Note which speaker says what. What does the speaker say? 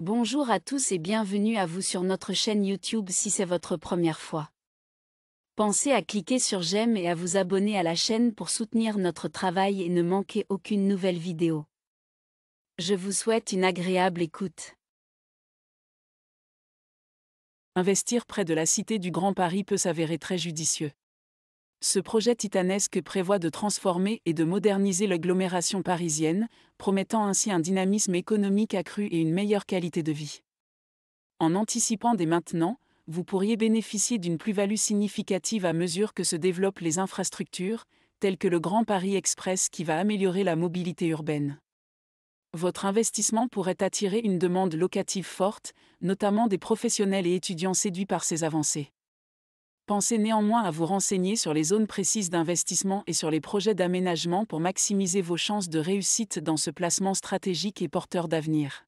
Speaker 1: Bonjour à tous et bienvenue à vous sur notre chaîne YouTube si c'est votre première fois. Pensez à cliquer sur j'aime et à vous abonner à la chaîne pour soutenir notre travail et ne manquer aucune nouvelle vidéo. Je vous souhaite une agréable écoute.
Speaker 2: Investir près de la Cité du Grand Paris peut
Speaker 3: s'avérer très judicieux. Ce projet titanesque prévoit de transformer et de moderniser l'agglomération parisienne, promettant ainsi un dynamisme économique accru et une meilleure qualité de vie. En anticipant dès maintenant, vous pourriez bénéficier d'une plus-value significative à mesure que se développent les infrastructures, telles que le Grand Paris Express qui va améliorer la mobilité urbaine. Votre investissement pourrait attirer une demande locative forte, notamment des professionnels et étudiants séduits par ces avancées. Pensez néanmoins à vous renseigner sur les zones précises d'investissement et sur les projets d'aménagement pour maximiser vos chances de réussite dans ce placement stratégique et porteur d'avenir.